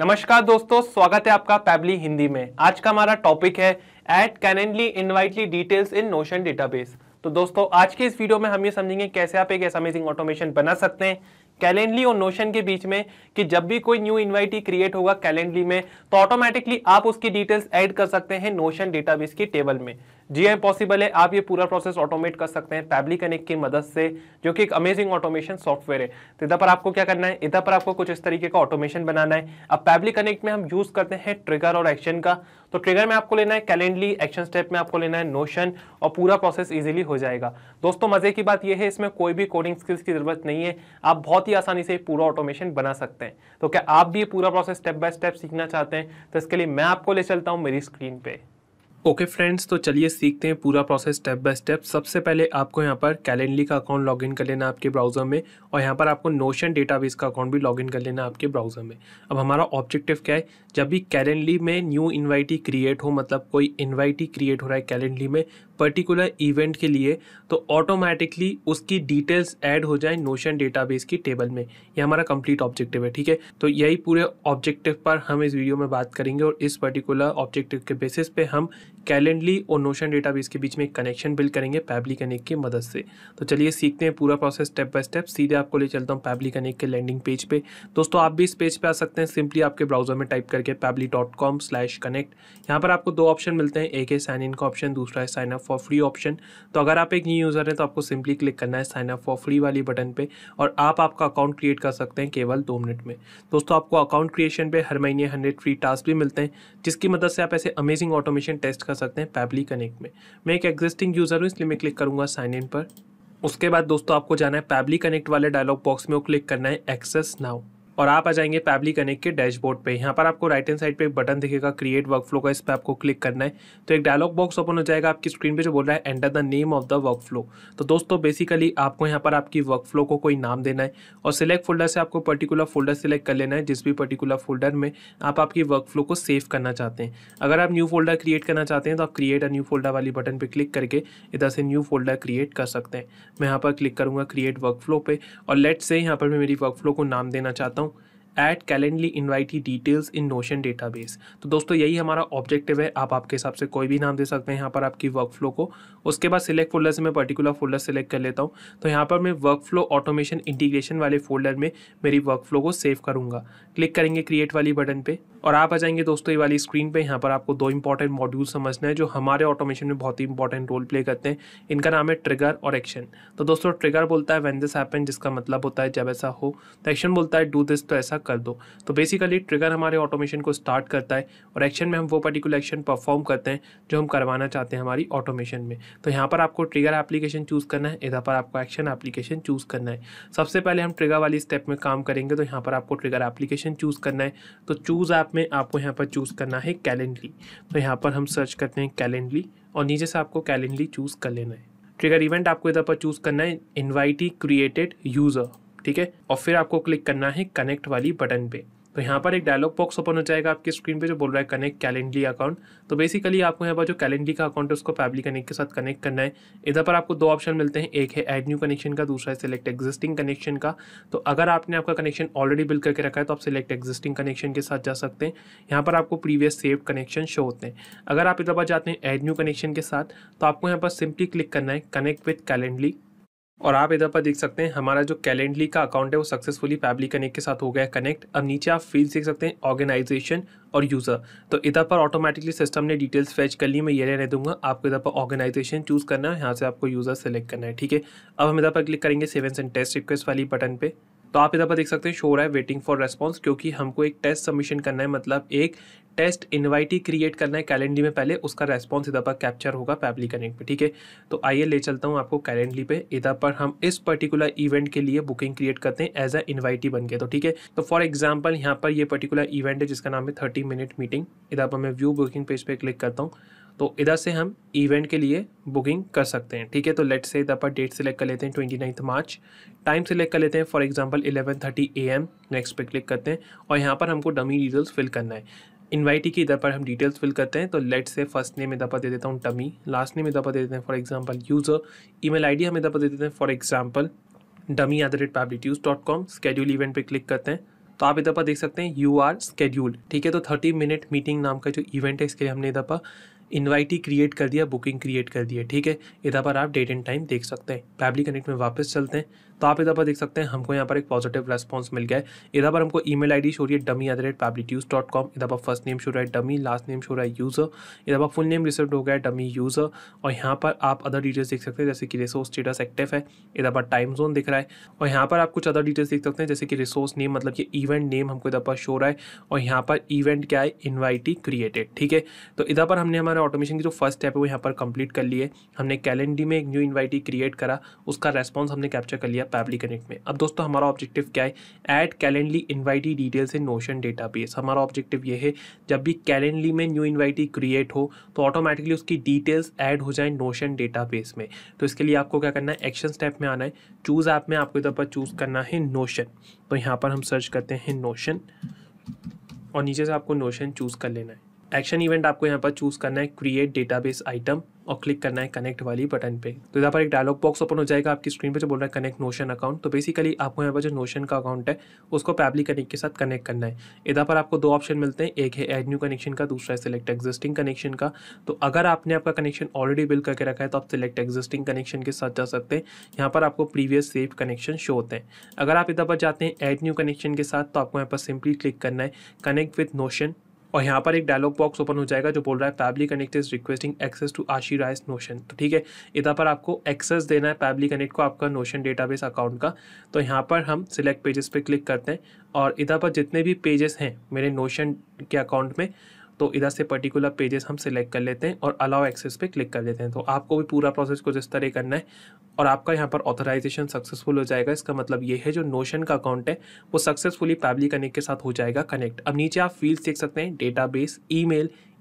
नमस्कार दोस्तों स्वागत है आपका पैबली हिंदी में आज का हमारा टॉपिक है add Calendly invitee details in Notion database तो दोस्तों आज के इस वीडियो में हम ये समझेंगे कैसे आप एक ऐसा अमेजिंग ऑटोमेशन बना सकते हैं कैलेंडली और नोशन के बीच में कि जब भी कोई न्यू इनवाइटी क्रिएट होगा कैलेंडली में तो ऑटोमेटिकली आप उसकी डिटेल्स ऐड कर सकते हैं नोशन डेटाबेस के टेबल में जी हाँ पॉसिबल है आप ये पूरा प्रोसेस ऑटोमेट कर सकते हैं पैबली कनेक्ट की मदद से जो कि एक अमेजिंग ऑटोमेशन सॉफ्टवेयर है तो इधर पर आपको क्या करना है इधर पर आपको कुछ इस तरीके का ऑटोमेशन बनाना है अब पैबली कनेक्ट में हम यूज करते हैं ट्रिगर और एक्शन का तो ट्रिगर में आपको लेना है कैलेंडली एक्शन स्टेप में आपको लेना है नोशन और पूरा प्रोसेस ईजिली हो जाएगा दोस्तों मजे की बात यह है इसमें कोई भी कोडिंग स्किल्स की जरूरत नहीं है आप बहुत ही आसानी से पूरा ऑटोमेशन बना सकते हैं तो क्या आप भी पूरा प्रोसेस स्टेप बाय स्टेप सीखना चाहते हैं तो इसके लिए मैं आपको ले चलता हूँ मेरी स्क्रीन पर ओके फ्रेंड्स तो चलिए सीखते हैं पूरा प्रोसेस स्टेप बाय स्टेप सबसे पहले आपको यहाँ पर कैलेंडली का अकाउंट लॉगिन कर लेना आपके ब्राउज़र में और यहाँ पर आपको नोशन डेटाबेस का अकाउंट भी लॉगिन कर लेना आपके ब्राउज़र में अब हमारा ऑब्जेक्टिव क्या है जब भी कैलेंडली में न्यू इन्वाइटी क्रिएट हो मतलब कोई इन्वाइटी क्रिएट हो रहा है कैलेंडली में पर्टिकुलर इवेंट के लिए तो ऑटोमेटिकली उसकी डिटेल्स ऐड हो जाए नोशन डेटाबेस की टेबल में ये हमारा कंप्लीट ऑब्जेक्टिव है ठीक है तो यही पूरे ऑब्जेक्टिव पर हम इस वीडियो में बात करेंगे और इस पर्टिकुलर ऑब्जेक्टिव के बेसिस पे हम कैलेंडली और नोशन भी के बीच में एक कनेक्शन बिल्ड करेंगे पैबली कनेक्ट की मदद से तो चलिए सीखते हैं पूरा प्रोसेस स्टेप बाय स्टेप सीधे आपको ले चलता हूँ पैबली कनेक्ट के लैंडिंग पेज पे दोस्तों आप भी इस पेज पे आ सकते हैं सिंपली आपके ब्राउजर में टाइप करके Pabbly dot com slash connect यहाँ पर आपको दो ऑप्शन मिलते हैं एक है साइन इन का ऑप्शन दूसरा है sign up for free option तो अगर आप एक न्यू यूज़र हैं तो आपको सिंपली क्लिक करना है साइन अप फॉर फ्री वाली बटन पर और आप आपका अकाउंट क्रिएट कर सकते हैं केवल दो मिनट में दोस्तों आपको अकाउंट क्रिएशन पर हर महीने हंड्रेड फ्री टास्क भी मिलते हैं जिसकी मदद से आप ऐसे अमेजिंग ऑटोमेशन टेस्ट कर सकते हैं पैबली कनेक्ट में मैं एक एग्जिस्टिंग यूज़र हूँ इसलिए मैं क्लिक करूँगा साइन इन पर उसके बाद दोस्तों आपको जाना है पैबली कनेक्ट वाले डायलॉग बॉक्स में वो क्लिक करना है एक्सेस नाउ और आप आ जाएंगे पैबली कनेक्ट के डैशबोर्ड पे यहाँ पर आपको राइट हैंड साइड पे एक बटन दिखेगा क्रिएट वर्कफ्लो का इस पर आपको क्लिक करना है तो एक डायलॉग बॉक्स ओपन हो जाएगा आपकी स्क्रीन पे जो बोल रहा है enter the name of the workflow तो दोस्तों बेसिकली आपको यहाँ पर आपकी वर्कफ्लो को कोई नाम देना है और सिलेक्ट फोल्डर से आपको पर्टिकुलर फोल्डर सिलेक्ट कर लेना है जिस भी पर्टिकुलर फोल्डर में आप आपकी वर्कफ्लो को सेव करना चाहते हैं अगर आप न्यू फोल्डर क्रिएट करना चाहते हैं तो आप क्रिएट अ न्यू फोल्डर वाली बटन पर क्लिक करके इधर से न्यू फोल्डर क्रिएट कर सकते हैं मैं यहाँ पर क्लिक करूँगा क्रिएट वर्कफ्लो पर और लेट से यहाँ पर मैं मेरी वर्कफ्लो को नाम देना चाहता हूँ एट कैलेंडली इन्वाइट ही डिटेल्स इन नोशन डेटाबेस तो दोस्तों यही हमारा ऑब्जेक्टिव है आप आपके हिसाब से कोई भी नाम दे सकते हैं यहाँ पर आपकी वर्क फ्लो को उसके बाद सिलेक्ट फोल्डर से मैं पर्टिकुलर फोल्डर सेलेक्ट कर लेता हूँ तो यहाँ पर मैं वर्क फ्लो ऑटोमेशन इंटीग्रेशन वाले फोल्डर में मेरी वर्क फ्लो को सेव करूँगा क्लिक करेंगे क्रिएट वाली बटन पर और आप आ जाएंगे दोस्तों ये वाली स्क्रीन पर यहाँ पर आपको दो इंपॉर्टेंट मॉड्यूल समझना है जो हमारे ऑटोमेशन में बहुत ही इंपॉर्टेंट रोल प्ले करते हैं इनका नाम है ट्रिगर और एक्शन तो दोस्तों ट्रिगर बोलता है वेन दिस हैपन जिसका मतलब होता है जब ऐसा हो तो एक्शन बोलता है डू दिस तो ऐसा कर दो तो बेसिकली ट्रिगर हमारे ऑटोमेशन को स्टार्ट करता है और एक्शन में हम वो पर्टिकुलर एक्शन परफॉर्म करते हैं जो हम करवाना चाहते हैं हमारी ऑटोमेशन में तो यहाँ पर आपको ट्रिगर एप्लीकेशन चूज़ करना है इधर पर आपको एक्शन एप्लीकेशन चूज़ करना है सबसे पहले हम ट्रिगर वाली स्टेप में काम करेंगे तो यहाँ पर आपको ट्रिगर एप्लीकेशन चूज़ करना है तो चूज़ ऐप में आपको यहाँ पर चूज़ करना है कैलेंडली तो यहाँ पर हम सर्च करते हैं कैलेंडली और नीचे से आपको कैलेंडली चूज़ कर लेना है ट्रिगर इवेंट आपको इधर पर चूज़ करना है इन्वाइटी क्रिएटेड यूज़र ठीक है और फिर आपको क्लिक करना है कनेक्ट वाली बटन पे तो यहाँ पर एक डायलॉग बॉक्स ओपन हो जाएगा आपकी स्क्रीन पे जो बोल रहा है कनेक्ट कैलेंडली अकाउंट तो बेसिकली आपको यहाँ पर जो कैलेंडली का अकाउंट है उसको फैमिली कनेक्ट के साथ कनेक्ट करना है इधर पर आपको दो ऑप्शन मिलते हैं एक है एड न्यू कनेक्शन का दूसरा है सिलेक्ट एग्जिस्टिंग कनेक्शन का तो अगर आपने आपका कनेक्शन ऑलरेडी बिल करके रखा है तो आप सिलेक्ट एग्जिस्टिंग कनेक्शन के साथ जा सकते हैं यहाँ पर आपको प्रीवियस सेव कनेक्शन शो होते हैं अगर आप इधर पर जाते हैं एड न्यू कनेक्शन के साथ तो आपको यहाँ पर सिंपली क्लिक करना है कनेक्ट विथ कैलेंडली और आप इधर पर देख सकते हैं हमारा जो कैलेंडली का अकाउंट है वो सक्सेसफुली फैबली कनेक्ट के साथ हो गया है कनेक्ट अब नीचे आप फील देख सकते हैं ऑर्गेनाइजेशन और यूज़र तो इधर पर ऑटोमेटिकली सिस्टम ने डिटेल्स फेच कर ली मैं ये रहने दूंगा आपको इधर पर ऑर्गेनाइजेशन चूज़ करना है यहाँ से आपको यूज़र सेलेक्ट करना है ठीक है अब हम इधर पर क्लिक करेंगे सेवन एंड टेस्ट रिक्वेस्ट वाली बटन पर तो आप इधर पर देख सकते हैं शो रहा है वेटिंग फॉर रेस्पॉन्स क्योंकि हमको एक टेस्ट सबमिशन करना है मतलब एक टेस्ट इन्वाइटी क्रिएट करना है कैलेंडरी में पहले उसका रेस्पॉन्स इधर पर कैप्चर होगा पैबली कनेक्ट पे ठीक है तो आइए ले चलता हूँ आपको कैलेंडरी पे इधर पर हम इस पर्टिकुलर इवेंट के लिए बुकिंग क्रिएट करते हैं एज अ इन्वाइटी बन के तो ठीक है तो फॉर एग्जाम्पल यहाँ पर ये पर्टिकुलर इवेंट है जिसका नाम है थर्टी मिनट मीटिंग इधर पर मैं व्यू बुकिंग पेज पर क्लिक करता हूँ तो इधर से हम इवेंट के लिए बुकिंग कर सकते हैं ठीक है तो लेट से इधर पर डेट सेलेक्ट कर लेते हैं twenty ninth March time select कर लेते हैं for example eleven thirty A M next पे क्लिक करते हैं और यहाँ पर हमको डमी डिटेल्स फिल करना है इन्वाइटी की इधर पर हम डिटेल्स फिल करते हैं तो लेट से फर्स्ट नेम इधर पर दे देता हूँ डमी लास्ट नेम इधर पर दे देते हैं for example user I D हम इधर पर दे देते हैं for example dummy at the rate पैबलिट्यूज डॉट कॉम स्केड्यूल इवेंट पर क्लिक करते हैं तो आप इधर पर देख सकते हैं यू आर स्केड्यूल्ड ठीक है तो थर्टी मिनट मीटिंग नाम का जो इवेंट है इसके लिए हमने इधर पर इन्वाइट ही क्रिएट कर दिया बुकिंग क्रिएट कर दिया ठीक है इधर पर आप डेट एंड टाइम देख सकते हैं फैबली कनेक्ट में वापस चलते हैं तो आप इधर पर देख सकते हैं हमको यहाँ पर एक पॉजिटिव रेस्पॉन्स मिल गया है इधर पर हमको email I D show रही है dummy at the rate dot com इधर पर फर्स्ट नेम शो रहा है डमी लास्ट नेम शो रहा है यूज़र इधर पर फुल नेम रिसेट हो गया है डमी यूज़र और यहाँ पर आप अदर डिटेल्स देख सकते हैं जैसे कि रिसोर्स स्टेटस एक्टिव है इधर पर टाइम जोन दिख रहा है और यहाँ पर आप कुछ अदर डिटेल्स देख सकते हैं जैसे कि रिसोर्स नेम मतलब कि इवेंट नेम हमको इधर पर शो रहा है और यहाँ पर इवेंट क्या है इन्वाइटी क्रिएटेड ठीक है तो इधर पर हमने हमारा ऑटोमेशन की जो फर्स्ट स्टेप है वो यहाँ पर कंप्लीट कर लिए हमने कैलेंडी में एक न्यू इन्वाइटी क्रिएट करा उसका रेस्पॉन्स हमने कैप्चर कर लिया पैबली कनेक्ट में अब दोस्तों हमारा ऑब्जेक्टिव क्या है add Calendly invitee details in Notion base हमारा ऑब्जेक्टिव ये है जब भी कैलेंडली में न्यू इन्वाइटी क्रिएट हो तो ऑटोमेटिकली उसकी डिटेल्स ऐड हो जाए नोशन डेटा में तो इसके लिए आपको क्या करना है एक्शन स्टेप में आना है चूज़ ऐप में आपको इधर पर चूज़ करना है नोशन तो यहाँ पर हम सर्च करते हैं नोशन और नीचे से आपको नोशन चूज़ कर लेना है एक्शन इवेंट आपको यहाँ पर चूज करना है क्रिएट डेटाबेस आइटम और क्लिक करना है कनेक्ट वाली बटन पे तो यहाँ पर एक डायलॉग बॉक्स ओपन हो जाएगा आपकी स्क्रीन पे जो बोल रहा है कनेक्ट नोशन अकाउंट तो बेसिकली आपको यहाँ पर जो नोशन का अकाउंट है उसको पैबली कनेक्ट के साथ कनेक्ट करना है इधर पर आपको दो ऑप्शन मिलते हैं एक है एड न्यू कनेक्शन का दूसरा है सिलेक्ट एग्जिस्टिंग कनेक्शन का तो अगर आपने आपका कनेक्शन ऑलरेडी बिल करके रखा है तो आप सिलेक्ट एग्जिस्टिंग कनेक्शन के साथ जा सकते हैं यहाँ पर आपको प्रीवियस सेव कनेक्शन शो होते हैं अगर आप इधर पर जाते हैं एड न्यू कनेक्शन के साथ तो आपको यहाँ पर सिंपली क्लिक करना है कनेक्ट विथ नोशन और यहाँ पर एक डायलॉग बॉक्स ओपन हो जाएगा जो बोल रहा है Pabbly Connect is requesting access to आशी राइस नोशन तो ठीक है इधर पर आपको एक्सेस देना है पैबली कनेक्ट को आपका नोशन डेटाबेस अकाउंट का तो यहाँ पर हम सिलेक्ट पेजेस पे क्लिक करते हैं और इधर पर जितने भी पेजेस हैं मेरे नोशन के अकाउंट में तो इधर से पर्टिकुलर पेजेस हम सिलेक्ट कर लेते हैं और अलाउ एक्सेस पे क्लिक कर देते हैं तो आपको भी पूरा प्रोसेस कुछ इस तरह करना है और आपका यहाँ पर ऑथराइजेशन सक्सेसफुल हो जाएगा इसका मतलब ये है जो नोशन का अकाउंट है वो सक्सेसफुली पैबली कनेक्ट के साथ हो जाएगा कनेक्ट अब नीचे आप फील्ड देख सकते हैं डेटा बेस ई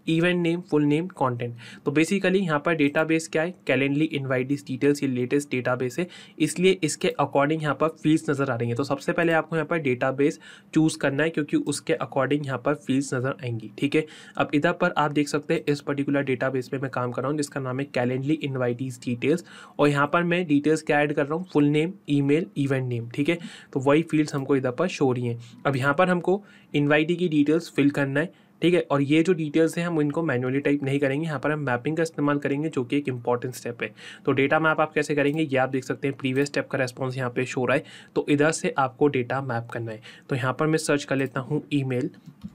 event name full name content तो बेसिकली यहाँ पर डेटाबेस क्या है कैलेंडली इनवाइटिस डिटेल्स ये लेटेस्ट डेटाबेस है इसलिए इसके अकॉर्डिंग यहाँ पर फील्ड्स नज़र आ रही हैं तो सबसे पहले आपको यहाँ पर डेटाबेस चूज़ करना है क्योंकि उसके अकॉर्डिंग यहाँ पर फील्ड्स नज़र आएंगी ठीक है अब इधर पर आप देख सकते हैं इस पर्टिकुलर बेस पे मैं काम कर रहा हूँ जिसका नाम है कैलेंडली इन्वाइटीज डिटेल्स और यहाँ पर मैं डिटेल्स क्या ऐड कर रहा हूँ full name mail event name ठीक है तो वही फील्ड्स हमको इधर पर शो रही हैं अब यहाँ पर हमको इन्वाइटी की डिटेल्स फिल करना है ठीक है और ये जो डिटेल्स हैं हम इनको मैनुअली टाइप नहीं करेंगे यहाँ पर हम मैपिंग का इस्तेमाल करेंगे जो कि एक इंपॉर्टेंट स्टेप है तो डेटा मैप आप कैसे करेंगे ये आप देख सकते हैं प्रीवियस स्टेप का रेस्पॉन्स यहाँ पे शो रहा है तो इधर से आपको डेटा मैप करना है तो यहाँ पर मैं सर्च कर लेता हूँ ई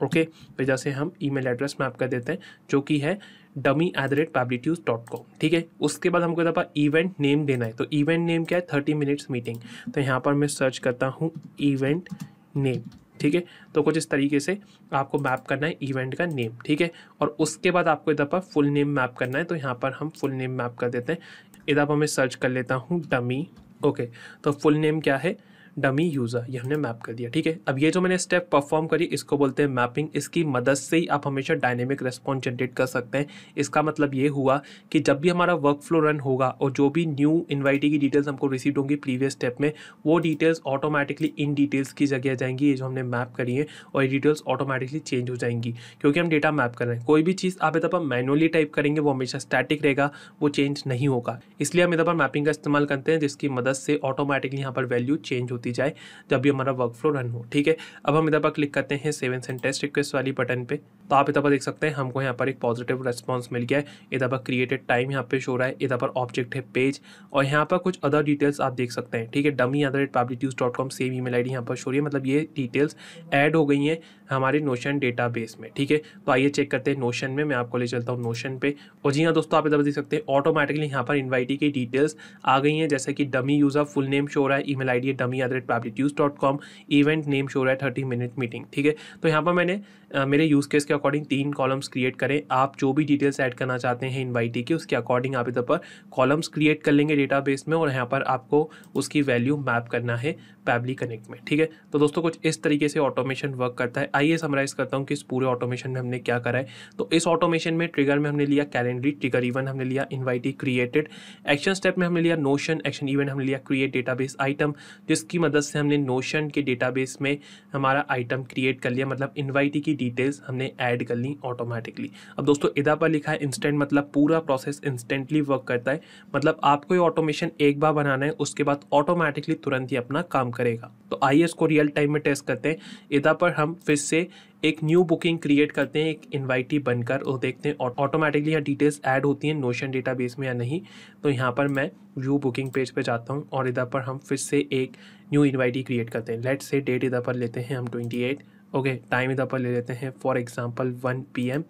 ओके तो इधर से हम ई एड्रेस मैप कर देते हैं जो कि है डमी एट द रेट पैब्लिट्यूज डॉट कॉम ठीक है उसके बाद हमको दफा इवेंट नेम देना है तो इवेंट नेम क्या है थर्टी मिनट्स मीटिंग तो यहाँ पर मैं सर्च करता हूँ इवेंट नेम ठीक है तो कुछ इस तरीके से आपको मैप करना है इवेंट का नेम ठीक है और उसके बाद आपको इधर पर फुल नेम मैप करना है तो यहाँ पर हम फुल नेम मैप कर देते हैं इधर पर मैं सर्च कर लेता हूँ डमी ओके तो फुल नेम क्या है डमी यूज़र ये हमने मैप कर दिया ठीक है अब ये जो मैंने स्टेप परफॉर्म करी इसको बोलते हैं मैपिंग इसकी मदद से ही आप हमेशा डायनेमिक रेस्पॉन्स जनरेट कर सकते हैं इसका मतलब ये हुआ कि जब भी हमारा वर्क फ्लो रन होगा और जो भी न्यू इन्वाइटी की डिटेल्स हमको रिसीव होंगी प्रीवियस स्टेप में वो डिटेल्स ऑटोमेटिकली इन डिटेल्स की जगह जाएंगी ये जो हमने मैप करी है और ये डिटेल्स ऑटोमेटिकली चेंज हो जाएंगी क्योंकि हम डेटा मैप कर रहे हैं कोई भी चीज़ आप इतना मैनुअली टाइप करेंगे वो हमेशा स्टैटिक रहेगा वो चेंज नहीं होगा इसलिए हम इतना पर मैपिंग का इस्तेमाल करते हैं जिसकी मदद से ऑटोमेटिकली यहाँ पर वैल्यू चेंज होती है होती जाए जब भी हमारा वर्क फ्लो रन हो ठीक है अब हम इधर पर क्लिक करते हैं सेवन सेंड टेस्ट रिक्वेस्ट वाली बटन पे तो आप इधर पर देख सकते हैं हमको यहाँ पर एक पॉजिटिव रेस्पॉन्स मिल गया है इधर पर क्रिएटेड टाइम यहाँ पे शो रहा है इधर पर ऑब्जेक्ट है पेज और यहाँ पर कुछ अदर डिटेल्स आप देख सकते हैं ठीक है dummy other at public news dot com same email I पर शो रही है मतलब ये डिटेल्स एड हो गई हैं हमारे नोशन डेटा बेस में ठीक है तो आइए चेक करते हैं नोशन में मैं आपको ले चलता हूँ नोशन पे और जी हाँ दोस्तों आप इधर देख सकते हैं ऑटोमेटिकली यहाँ पर इन्वाइटी की डिटेल्स आ गई हैं जैसे कि dummy user full name show रहा है email I D dummy other rate public dot com event name show रहा है थर्टी मिनट मीटिंग ठीक है तो यहाँ पर मैंने आ, मेरे यूज़ केस के अकॉर्डिंग तीन कॉलम्स क्रिएट करें आप जो भी डिटेल्स ऐड करना चाहते हैं इन्वाइटी के उसके अकॉर्डिंग आप इधर पर कॉलम्स क्रिएट कर लेंगे डेटा में और यहाँ पर आपको उसकी वैल्यू मैप करना है पैबली कनेक्ट में ठीक है तो दोस्तों कुछ इस तरीके से ऑटोमेशन वर्क करता है आइए समराइज करता हूँ कि इस पूरे ऑटोमेशन में हमने क्या करा है तो इस ऑटोमेशन में ट्रिगर में हमने लिया कैलेंडरी ट्रिगर इवन हमने लिया इन्वाइटी क्रिएटेड एक्शन स्टेप में हमने लिया नोशन एक्शन इवेंट हमने लिया क्रिएट डेटाबेस आइटम जिसकी मतलब मदद से हमने नोशन के डेटाबेस में हमारा आइटम क्रिएट कर लिया मतलब इन्वाइटी की डिटेल्स हमने ऐड कर ली ऑटोमेटिकली अब दोस्तों इधर पर लिखा है इंस्टेंट मतलब पूरा प्रोसेस इंस्टेंटली वर्क करता है मतलब आपको ये ऑटोमेशन एक बार बनाना है उसके बाद ऑटोमेटिकली तुरंत ही अपना काम करेगा तो आइए इसको रियल टाइम में टेस्ट करते हैं इधर पर हम फिर से एक न्यू बुकिंग क्रिएट करते हैं एक इन्वाइटी बनकर और देखते हैं ऑटोमेटिकली यहाँ डिटेल्स ऐड होती हैं नोशन डेटाबेस में या नहीं तो यहाँ पर मैं व्यू बुकिंग पेज पे जाता हूँ और इधर पर हम फिर से एक न्यू इन्वाइटी क्रिएट करते हैं लेट से डेट इधर पर लेते हैं हम ट्वेंटी एट ओके टाइम इधर पर ले लेते हैं for example one P M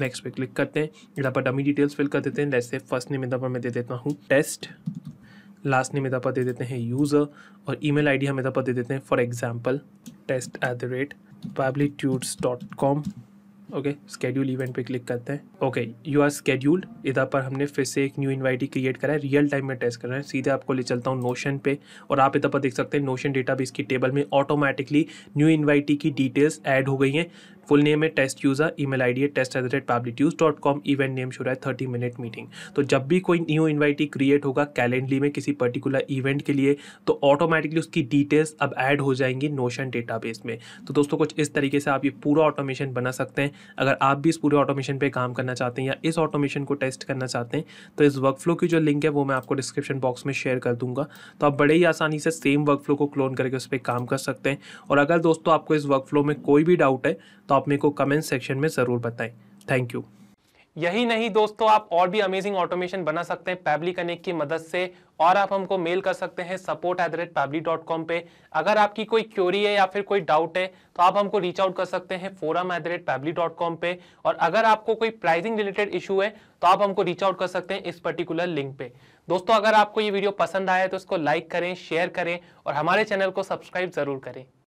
next पे क्लिक करते हैं इधर पर डमी डिटेल्स फिल कर देते हैं लेट से फर्स्ट नेम इधर पर मैं दे देता हूँ टेस्ट लास्ट नेम इधर पर दे देते हैं यूज़र और ईमेल आईडी हम इधर पर दे देते हैं for example test at the rate com okay schedule event पे क्लिक करते हैं ओके यू आर स्केड्यूल्ड इधर पर हमने फिर से एक न्यू इन्वाइटी क्रिएट करा है रियल टाइम में टेस्ट कर रहे हैं सीधे आपको ले चलता हूँ नोशन पे और आप इधर पर देख सकते हैं नोशन डेटा भी इसकी टेबल में ऑटोमेटिकली न्यू इन्वाइटी की डिटेल्स ऐड हो गई हैं फुल नेम है टेस्ट यूज़र ई मेल है test at the rate use dot com event name शुरू है थर्टी मिनट मीटिंग तो जब भी कोई न्यू इन्वाइटी क्रिएट होगा कैलेंडली में किसी पर्टिकुलर इवेंट के लिए तो ऑटोमेटिकली उसकी डिटेल्स अब ऐड हो जाएंगी नोशन डेटा में तो दोस्तों कुछ इस तरीके से आप ये पूरा ऑटोमेशन बना सकते हैं अगर आप भी इस पूरे ऑटोमेशन पर काम करना चाहते हैं या इस ऑटोमेशन को टेस्ट करना चाहते हैं तो इस वर्क फ्लो की जो लिंक है वो मैं आपको डिस्क्रिप्शन बॉक्स में शेयर कर दूंगा तो आप बड़े ही आसानी से सेम वर्क फ्लो को क्लोन करके उस पर काम कर सकते हैं और अगर दोस्तों आपको इस वर्क फ्लो में कोई भी डाउट है तो आप मेरे को कमेंट सेक्शन में ज़रूर बताएं थैंक यू यही नहीं दोस्तों आप और भी अमेजिंग ऑटोमेशन बना सकते हैं पैबली कनेक्ट की मदद से और आप हमको मेल कर सकते हैं support at the rate Pabbly dot com पर अगर आपकी कोई क्यूरी है या फिर कोई डाउट है तो आप हमको रीच आउट कर सकते हैं forum at the rate Pabbly dot com पर और अगर आपको कोई प्राइजिंग रिलेटेड इशू है तो आप हमको रीच आउट कर सकते हैं इस पर्टिकुलर लिंक पे दोस्तों अगर आपको ये वीडियो पसंद आया तो इसको लाइक करें शेयर करें और हमारे चैनल को सब्सक्राइब जरूर करें